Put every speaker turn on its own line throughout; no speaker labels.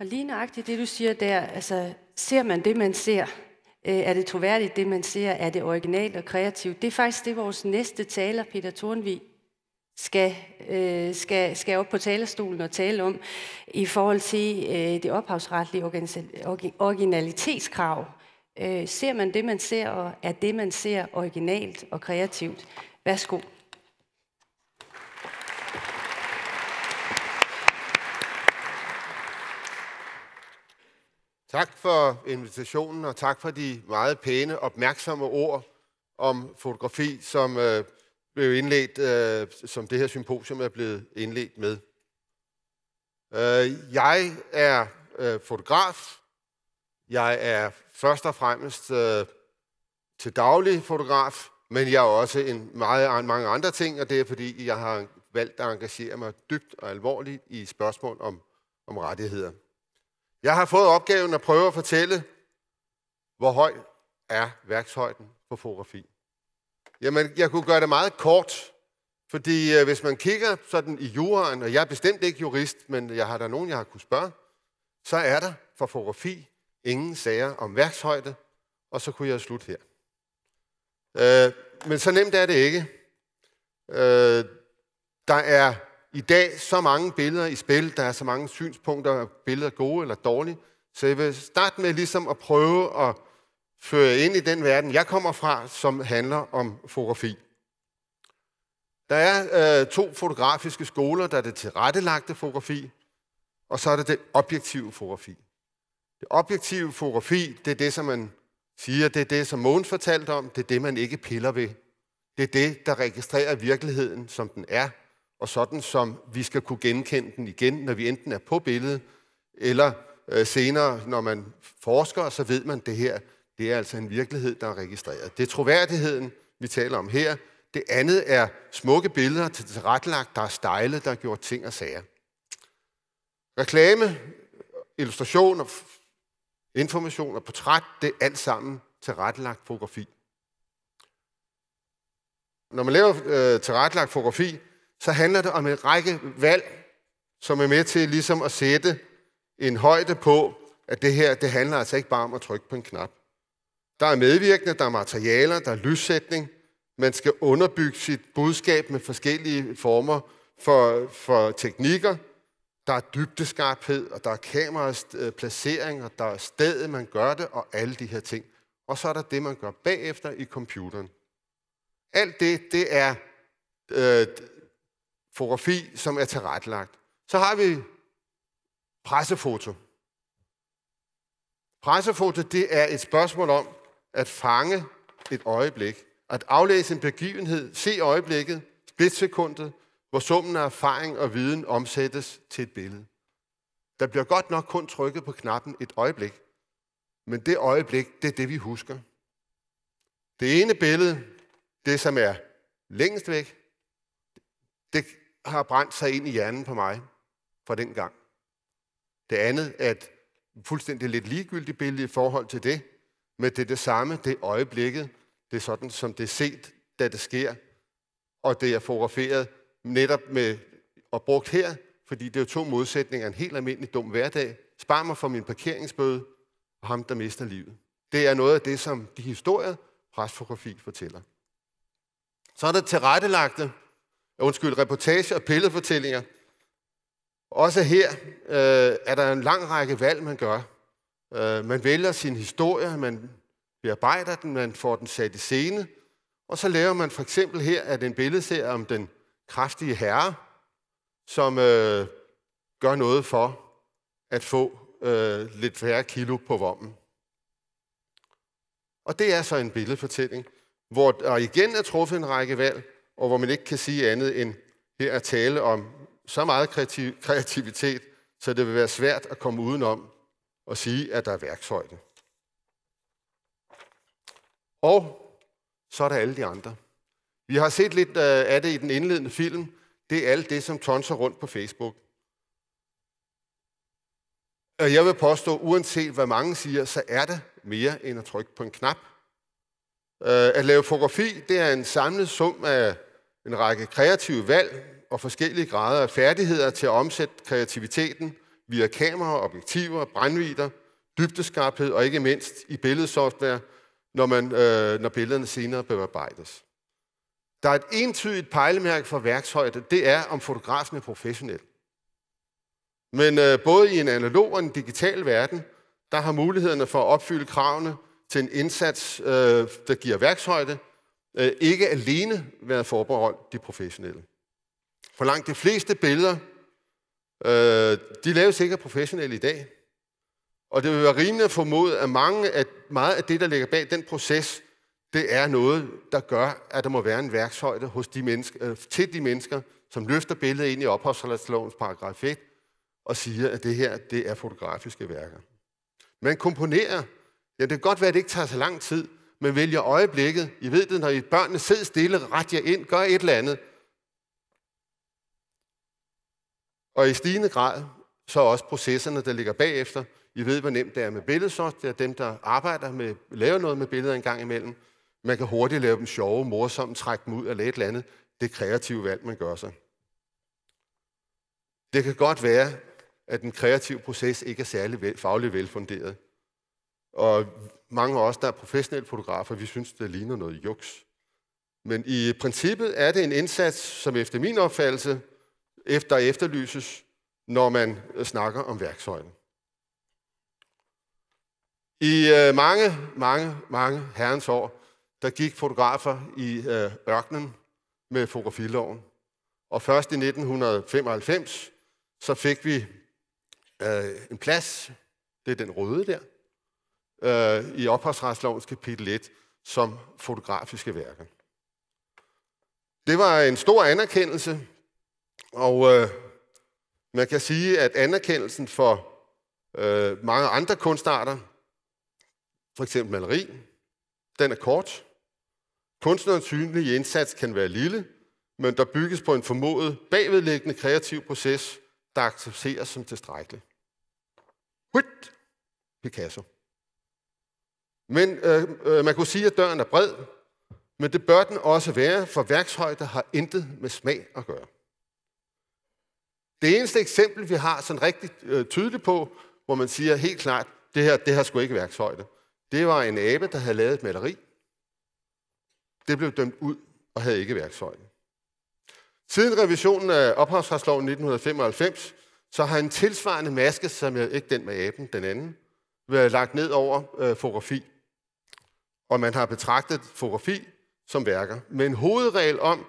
Og lige nøjagtigt det, du siger der, altså ser man det, man ser? Øh, er det troværdigt, det man ser? Er det originalt og kreativt? Det er faktisk det, vores næste taler, Peter Thornvig, skal, øh, skal, skal op på talerstolen og tale om i forhold til øh, det ophavsretlige originalitetskrav. Øh, ser man det, man ser, og er det, man ser, originalt og kreativt? Værsgo.
Tak for invitationen, og tak for de meget pæne, opmærksomme ord om fotografi, som øh, blev indledt, øh, som det her symposium er blevet indledt med. Øh, jeg er øh, fotograf. Jeg er først og fremmest øh, til daglig fotograf, men jeg er også en meget mange andre ting, og det er fordi, jeg har valgt at engagere mig dybt og alvorligt i spørgsmål om, om rettigheder. Jeg har fået opgaven at prøve at fortælle, hvor høj er værkshøjden på fotografi. Jamen, jeg kunne gøre det meget kort, fordi øh, hvis man kigger sådan i juraen, og jeg er bestemt ikke jurist, men jeg har der nogen, jeg har kunne spørge, så er der for fotografi ingen sager om værkshøjde, og så kunne jeg slutte her. Øh, men så nemt er det ikke. Øh, der er i dag så mange billeder i spil, der er så mange synspunkter, og billeder gode eller dårlige. Så jeg vil starte med ligesom at prøve at føre ind i den verden, jeg kommer fra, som handler om fotografi. Der er øh, to fotografiske skoler. Der er det tilrettelagte fotografi, og så er det det objektive fotografi. Det objektive fotografi, det er det, som man siger, det er det, som Måns fortalte om, det er det, man ikke piller ved. Det er det, der registrerer virkeligheden, som den er, og sådan som vi skal kunne genkende den igen, når vi enten er på billedet, eller øh, senere, når man forsker, så ved man, at det her det er altså en virkelighed, der er registreret. Det er troværdigheden, vi taler om her. Det andet er smukke billeder til tilrettelagt, der er stejle, der har gjort ting og sager. Reklame, illustration og information og portræt, det er alt sammen tilrettelagt fotografi. Når man laver øh, tilrettelagt fotografi, så handler det om en række valg, som er med til ligesom at sætte en højde på, at det her, det handler altså ikke bare om at trykke på en knap. Der er medvirkende, der er materialer, der er lyssætning. Man skal underbygge sit budskab med forskellige former for, for teknikker. Der er dybdeskarphed, og der er kameras øh, placering, og der er stedet, man gør det, og alle de her ting. Og så er der det, man gør bagefter i computeren. Alt det, det er øh, fotografi, som er tilrettelagt. Så har vi pressefoto. Pressefoto, det er et spørgsmål om at fange et øjeblik, at aflæse en begivenhed, se øjeblikket, splitsekundet, hvor summen af erfaring og viden omsættes til et billede. Der bliver godt nok kun trykket på knappen et øjeblik, men det øjeblik, det er det, vi husker. Det ene billede, det som er længst væk, det har brændt sig ind i hjernen på mig fra den gang. Det andet er et fuldstændig lidt ligegyldigt billede i forhold til det, men det er det samme, det er øjeblikket, det er sådan, som det er set, da det sker, og det er fotograferet netop med og brugt her, fordi det er jo to modsætninger, en helt almindelig dum hverdag. Spar mig for min parkeringsbøde, og ham, der mister livet. Det er noget af det, som de historier, presfotografi fortæller. Så er der tilrettelagte undskyld, reportage og billedfortællinger. Også her øh, er der en lang række valg, man gør. Øh, man vælger sin historie, man bearbejder den, man får den sat i scene, og så laver man for eksempel her at en billedserie om den kraftige herre, som øh, gør noget for at få øh, lidt færre kilo på vommen. Og det er så en billedfortælling, hvor der igen er truffet en række valg, og hvor man ikke kan sige andet end, her at tale om så meget kreativ, kreativitet, så det vil være svært at komme udenom og sige, at der er værkshøjde. Og så er der alle de andre. Vi har set lidt øh, af det i den indledende film. Det er alt det, som tonser rundt på Facebook. Og jeg vil påstå, uanset hvad mange siger, så er det mere end at trykke på en knap. Øh, at lave fotografi, det er en samlet sum af en række kreative valg og forskellige grader af færdigheder til at omsætte kreativiteten via kameraer, objektiver, brandvider, dybdeskarphed og ikke mindst i billedsoftware, når, man, øh, når billederne senere bearbejdes. Der er et entydigt pejlemærke for værktøjet, det er, om fotografen er professionel. Men øh, både i en analog og en digital verden, der har mulighederne for at opfylde kravene til en indsats, øh, der giver værkshøjde, Øh, ikke alene været forbeholdt de professionelle. For langt de fleste billeder, øh, de laves ikke af professionelle i dag. Og det vil være rimeligt at formode, at, mange, at meget af det, der ligger bag den proces, det er noget, der gør, at der må være en værkshøjde hos de mennesker, øh, til de mennesker, som løfter billedet ind i ophavsretslovens paragraf 1 og siger, at det her det er fotografiske værker. Man komponerer. Ja, det kan godt være, at det ikke tager så lang tid, man vælger øjeblikket. I ved det, når I børnene sidder stille, ret jer ind, gør et eller andet. Og i stigende grad, så også processerne, der ligger bagefter. I ved, hvor nemt det er med billedsoft. Det er dem, der arbejder med, laver noget med billeder en gang imellem. Man kan hurtigt lave dem sjove, morsomme, trække dem ud og lave et eller andet. Det kreative valg, man gør sig. Det kan godt være, at den kreative proces ikke er særlig fagligt velfunderet. Og mange af os, der er professionelle fotografer, vi synes, det ligner noget juks. Men i princippet er det en indsats, som efter min opfattelse efter efterlyses, når man øh, snakker om værksøjlen. I øh, mange, mange, mange herrens år, der gik fotografer i øh, ørkenen med fotografiloven. Og først i 1995, så fik vi øh, en plads, det er den røde der, øh, i ophavsretslovens kapitel 1 som fotografiske værker. Det var en stor anerkendelse, og øh, man kan sige, at anerkendelsen for øh, mange andre kunstarter, for eksempel maleri, den er kort. Kunstnerens synlige indsats kan være lille, men der bygges på en formodet bagvedliggende kreativ proces, der accepteres som tilstrækkelig. Huit! Picasso. Men øh, øh, man kunne sige, at døren er bred, men det bør den også være, for værkshøjde har intet med smag at gøre. Det eneste eksempel, vi har sådan rigtig øh, tydeligt på, hvor man siger helt klart, det her, det her skulle ikke værkshøjde, det var en abe, der havde lavet et maleri. Det blev dømt ud og havde ikke værkshøjde. Siden revisionen af ophavsretsloven 1995, så har en tilsvarende maske, som jeg, ikke den med aben, den anden, været lagt ned over øh, fotografi og man har betragtet fotografi som værker. Med en hovedregel om,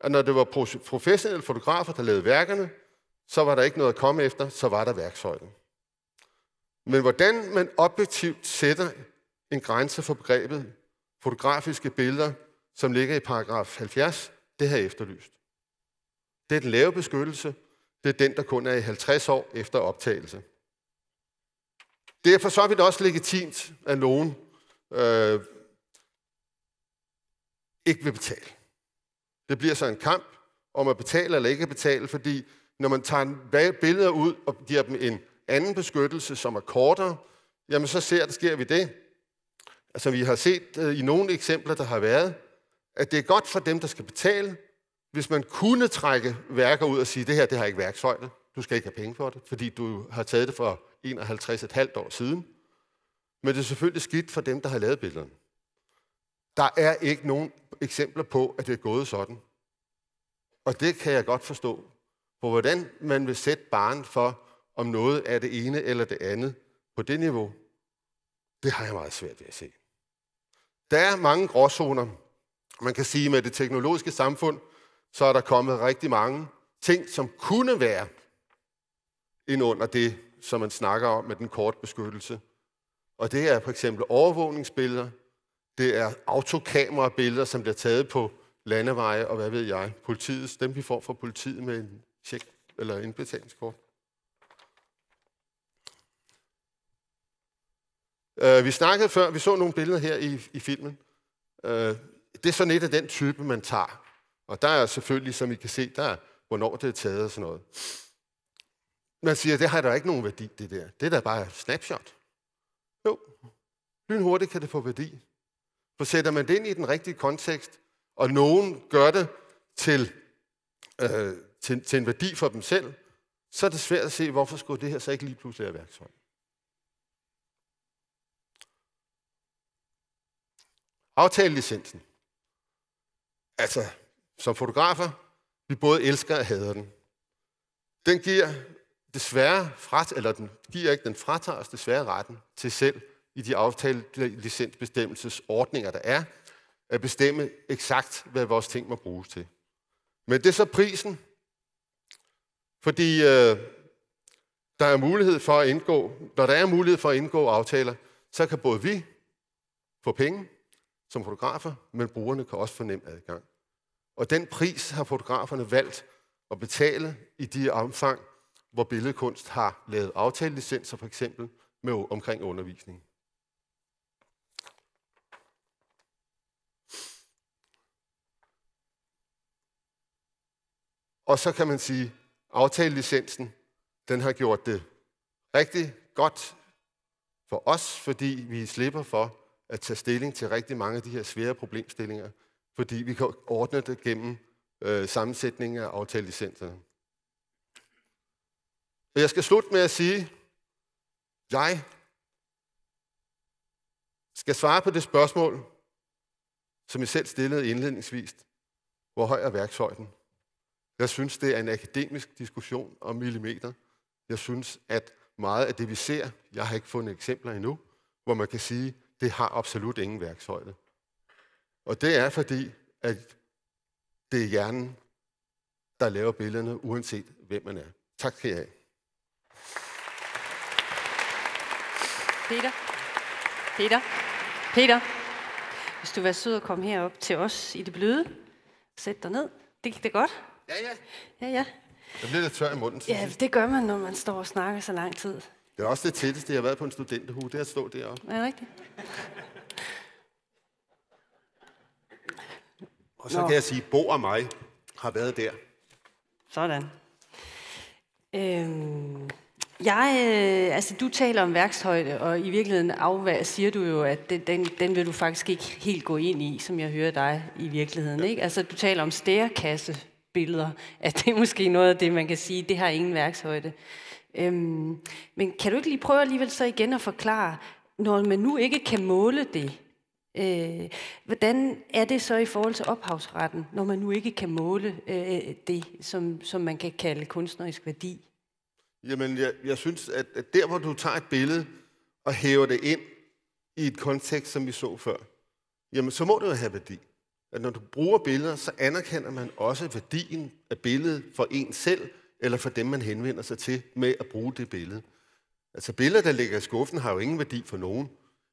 at når det var professionelle fotografer, der lavede værkerne, så var der ikke noget at komme efter, så var der værksøjlen. Men hvordan man objektivt sætter en grænse for begrebet fotografiske billeder, som ligger i paragraf 70, det har jeg efterlyst. Det er den lave beskyttelse, det er den, der kun er i 50 år efter optagelse. Det er for så vidt også legitimt, at nogen øh, ikke vil betale. Det bliver så en kamp om at betale eller ikke betale, fordi når man tager billeder ud og giver dem en anden beskyttelse, som er kortere, jamen så ser, der sker vi det. Altså vi har set øh, i nogle eksempler, der har været, at det er godt for dem, der skal betale, hvis man kunne trække værker ud og sige, det her det har ikke værkshøjde, du skal ikke have penge for det, fordi du har taget det for 51,5 år siden. Men det er selvfølgelig skidt for dem, der har lavet billederne. Der er ikke nogen eksempler på, at det er gået sådan. Og det kan jeg godt forstå. På hvordan man vil sætte barn for, om noget er det ene eller det andet på det niveau, det har jeg meget svært ved at se. Der er mange gråzoner. Man kan sige, at med det teknologiske samfund, så er der kommet rigtig mange ting, som kunne være ind under det, som man snakker om med den kort beskyttelse. Og det er for eksempel overvågningsbilleder, det er autokamera-billeder, som bliver taget på landeveje, og hvad ved jeg, politiets, dem vi får fra politiet med en check eller en betalingskort. Uh, øh, vi snakkede før, vi så nogle billeder her i, i filmen. Uh, det er sådan et af den type, man tager. Og der er selvfølgelig, som I kan se, der er, hvornår det er taget og sådan noget. Man siger, det har der ikke nogen værdi, det der. Det er da bare snapshot. Jo, lynhurtigt kan det få værdi. For sætter man det ind i den rigtige kontekst, og nogen gør det til, øh, til, til en værdi for dem selv, så er det svært at se, hvorfor skulle det her så ikke lige pludselig være værktøj. Aftalelicensen. Altså, som fotografer, vi både elsker og hader den. Den giver desværre frat, eller den giver ikke, den fratager os desværre retten til selv i de aftalte licensbestemmelsesordninger, der er, at bestemme eksakt, hvad vores ting må bruges til. Men det er så prisen, fordi øh, der er mulighed for at indgå, når der er mulighed for at indgå aftaler, så kan både vi få penge som fotografer, men brugerne kan også få nem adgang. Og den pris har fotograferne valgt at betale i de omfang, hvor billedkunst har lavet aftalelicenser for eksempel med omkring undervisning. Og så kan man sige, aftalelicensen, den har gjort det rigtig godt for os, fordi vi slipper for at tage stilling til rigtig mange af de her svære problemstillinger, fordi vi kan ordne det gennem øh, sammensætningen af aftalelicenserne. Og jeg skal slutte med at sige, jeg skal svare på det spørgsmål, som jeg selv stillede indledningsvis. Hvor høj er værkshøjden? Jeg synes, det er en akademisk diskussion om millimeter. Jeg synes, at meget af det, vi ser, jeg har ikke fundet eksempler endnu, hvor man kan sige, det har absolut ingen værkshøjde. Og det er fordi, at det er hjernen, der laver billederne, uanset hvem man er. Tak skal I have.
Peter. Peter. Peter. Hvis du vil være sød og komme herop til os i det bløde, sæt dig ned. Det gik det godt. Ja, ja. Ja, ja.
Jeg bliver lidt tør i munden. Ja,
det gør man, når man står og snakker så lang tid.
Det er også det tætteste, jeg har været på en studenterhue. Det er at stå deroppe. Ja, det rigtigt? Og så Nå. kan jeg sige, Bo og mig har været der.
Sådan. Øhm, jeg, øh, altså, du taler om værkshøjde, og i virkeligheden afvær, siger du jo, at den, den, den vil du faktisk ikke helt gå ind i, som jeg hører dig i virkeligheden. Ja. Ikke? Altså, du taler om stærkasse billeder, at det er måske noget af det, man kan sige, det har ingen værkshøjde. Øhm, men kan du ikke lige prøve alligevel så igen at forklare, når man nu ikke kan måle det, øh, hvordan er det så i forhold til ophavsretten, når man nu ikke kan måle øh, det, som, som man kan kalde kunstnerisk værdi?
Jamen, jeg, jeg synes, at, at der, hvor du tager et billede og hæver det ind i et kontekst, som vi så før, jamen, så må det jo have værdi at når du bruger billeder, så anerkender man også værdien af billedet for en selv, eller for dem, man henvender sig til med at bruge det billede. Altså billeder, der ligger i skuffen, har jo ingen værdi for nogen,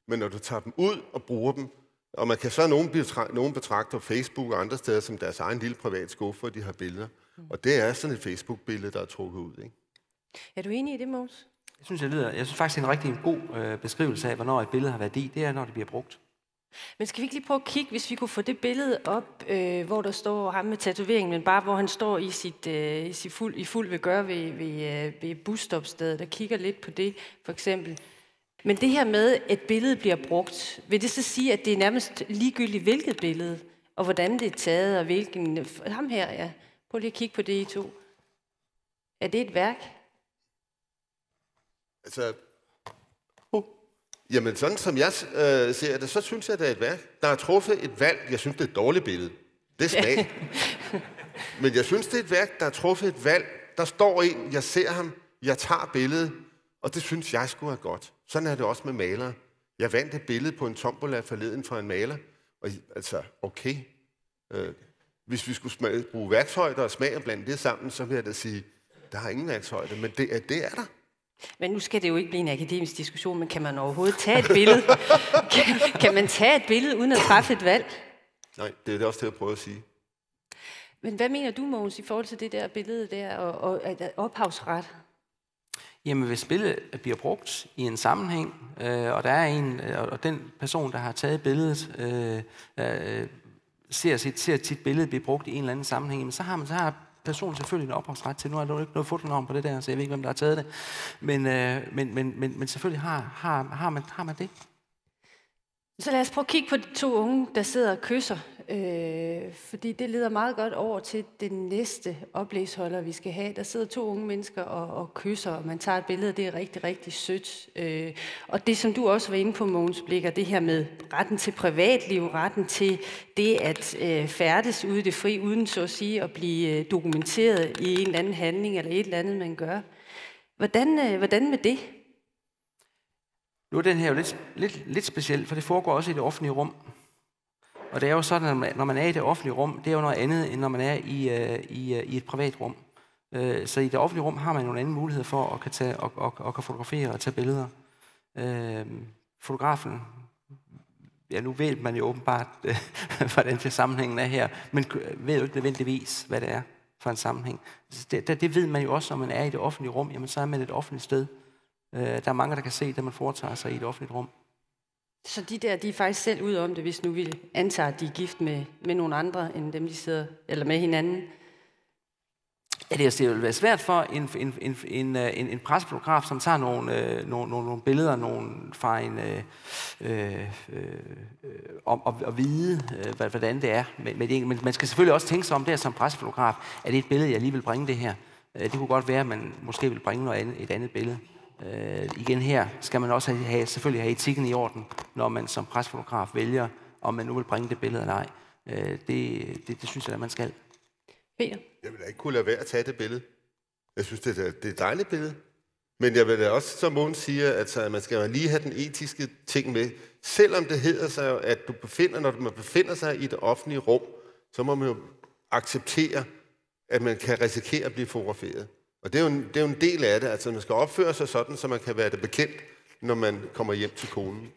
men når du tager dem ud og bruger dem, og man kan så nogen, betrag- nogen på Facebook og andre steder som deres egen lille privat skuffe, hvor de har billeder. Mm. Og det er sådan et Facebook-billede, der er trukket ud. Ikke?
Er du enig i det, Mås?
Jeg synes, jeg lyder, jeg
synes faktisk, det er en rigtig god øh, beskrivelse af, hvornår et billede har værdi. Det er, når det bliver brugt.
Men skal vi ikke lige prøve at kigge, hvis vi kunne få det billede op, øh, hvor der står ham med tatoveringen, men bare hvor han står i sit, øh, i sit fuld, i fuld vil gøre ved, ved, øh, ved busstopstedet, der kigger lidt på det, for eksempel. Men det her med, at billedet bliver brugt, vil det så sige, at det er nærmest ligegyldigt, hvilket billede, og hvordan det er taget, og hvilken... Ham her, ja. Prøv lige at kigge på det, I to. Er det et værk?
Altså, Jamen, sådan som jeg øh, ser det, så synes jeg, det er et værk. Der er truffet et valg. Jeg synes, det er et dårligt billede. Det er smag. Men jeg synes, det er et værk, der er truffet et valg. Der står en, jeg ser ham, jeg tager billedet, og det synes jeg skulle er godt. Sådan er det også med malere. Jeg vandt et billede på en tombola forleden fra en maler, og altså, okay. Øh, hvis vi skulle smage, bruge værktøjer og smag og blande det sammen, så vil jeg da sige, der er ingen værktøjer, men det, er, det er der.
Men nu skal det jo ikke blive en akademisk diskussion, men kan man overhovedet tage et billede? kan, kan man tage et billede uden at træffe et valg?
Nej, det er det også det, jeg prøver at sige.
Men hvad mener du, Mogens, i forhold til det der billede der og, og, og ophavsret?
Jamen, hvis billedet bliver brugt i en sammenhæng, øh, og der er en, øh, og den person, der har taget billedet, øh, øh, ser, sit, ser sit billede blive brugt i en eller anden sammenhæng, så har, man, så har personen selvfølgelig en ophavsret til. Nu har jeg ikke noget fotonavn på det der, så jeg ved ikke, hvem der har taget det. Men, øh, men, men, men, men selvfølgelig har, har, har, man, har man det.
Så lad os prøve at kigge på de to unge, der sidder og kysser, øh, fordi det leder meget godt over til den næste oplæsholder, vi skal have. Der sidder to unge mennesker og, og kysser, og man tager et billede, det er rigtig, rigtig sødt. Øh, og det, som du også var inde på, Mogens Blikker, det her med retten til privatliv, retten til det at øh, færdes ude i det fri, uden så at sige at blive øh, dokumenteret i en eller anden handling eller et eller andet, man gør. Hvordan, øh, hvordan med det?
Nu er den her jo lidt, lidt, lidt speciel, for det foregår også i det offentlige rum. Og det er jo sådan, at når man er i det offentlige rum, det er jo noget andet, end når man er i, øh, i, øh, i et privat rum. Øh, så i det offentlige rum har man jo en anden mulighed for at kan, tage, og, og, og kan fotografere og tage billeder. Øh, fotografen, ja nu ved man jo åbenbart, øh, hvordan det sammenhængen er her, men ved jo ikke nødvendigvis, hvad det er for en sammenhæng. Altså, det, det ved man jo også, når man er i det offentlige rum, jamen så er man et offentligt sted. Øh, der er mange, der kan se det, man foretager sig i et offentligt rum.
Så de der, de er faktisk selv ud om det, hvis nu vi antager, at de er gift med, med nogle andre, end dem, de sidder, eller med hinanden?
Ja, det, altså, det vil være svært for en, en, en, en, øh, en, en pressefotograf, som tager nogle, øh, nogle, nogle, nogle billeder nogle, fra en, øh, øh, øh, om at, at vide, øh, hvordan det er. Men, men man skal selvfølgelig også tænke sig om det her som pressefotograf. Er det et billede, jeg lige vil bringe det her? Øh, det kunne godt være, at man måske vil bringe noget andet, et andet billede øh, igen her skal man også have, selvfølgelig have etikken i orden, når man som presfotograf vælger, om man nu vil bringe det billede eller ej. Øh, det, det, det synes jeg, at man skal.
Peter? Jeg
vil da ikke kunne lade være at tage det billede. Jeg synes, det er, det er et dejligt billede. Men jeg vil da også, som Måns siger, at at man skal lige have den etiske ting med. Selvom det hedder sig, at du befinder, når man befinder sig i det offentlige rum, så må man jo acceptere, at man kan risikere at blive fotograferet. Og det er, jo en, det er jo en del af det, altså man skal opføre sig sådan, så man kan være det bekendt, når man kommer hjem til konen.